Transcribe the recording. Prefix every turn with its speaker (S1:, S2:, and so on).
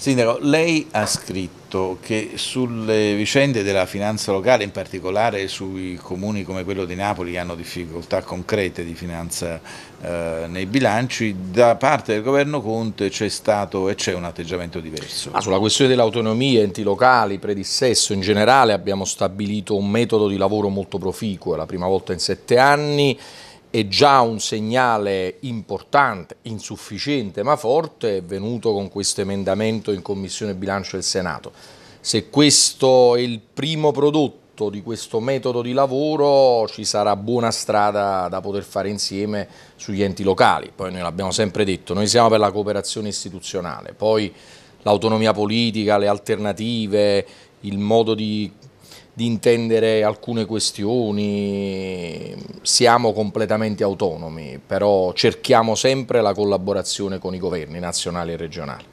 S1: Sindaco, lei ha scritto che sulle vicende della finanza locale, in particolare sui comuni come quello di Napoli che hanno difficoltà concrete di finanza eh, nei bilanci, da parte del governo Conte c'è stato e c'è un atteggiamento diverso. Ah, sulla questione dell'autonomia, enti locali, predissesso in generale abbiamo
S2: stabilito un metodo di lavoro molto proficuo, è la prima volta in sette anni è già un segnale importante, insufficiente ma forte, venuto con questo emendamento in Commissione Bilancio del Senato. Se questo è il primo prodotto di questo metodo di lavoro ci sarà buona strada da poter fare insieme sugli enti locali, poi noi l'abbiamo sempre detto, noi siamo per la cooperazione istituzionale, poi l'autonomia politica, le alternative, il modo di di intendere alcune questioni, siamo completamente autonomi, però cerchiamo sempre la collaborazione con i governi nazionali e regionali.